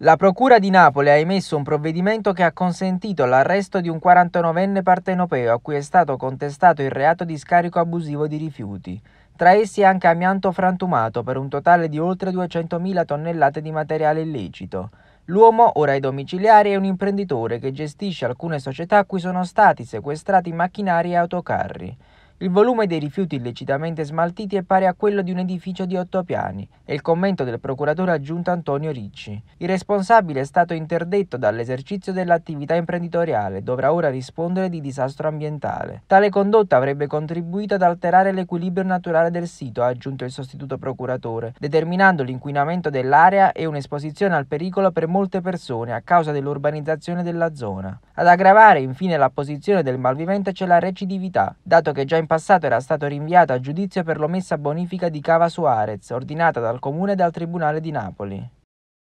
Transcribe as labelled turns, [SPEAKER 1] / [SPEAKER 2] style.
[SPEAKER 1] La Procura di Napoli ha emesso un provvedimento che ha consentito l'arresto di un 49enne partenopeo a cui è stato contestato il reato di scarico abusivo di rifiuti. Tra essi anche amianto frantumato per un totale di oltre 200.000 tonnellate di materiale illecito. L'uomo, ora ai domiciliari, è un imprenditore che gestisce alcune società a cui sono stati sequestrati macchinari e autocarri. Il volume dei rifiuti illecitamente smaltiti è pari a quello di un edificio di otto piani, è il commento del procuratore aggiunto Antonio Ricci. Il responsabile è stato interdetto dall'esercizio dell'attività imprenditoriale, dovrà ora rispondere di disastro ambientale. Tale condotta avrebbe contribuito ad alterare l'equilibrio naturale del sito, ha aggiunto il sostituto procuratore, determinando l'inquinamento dell'area e un'esposizione al pericolo per molte persone a causa dell'urbanizzazione della zona. Ad aggravare infine la posizione del malvivente c'è la recidività, dato che già in in passato era stato rinviato a giudizio per l'omessa bonifica di Cava Suarez, ordinata dal Comune e dal Tribunale di Napoli.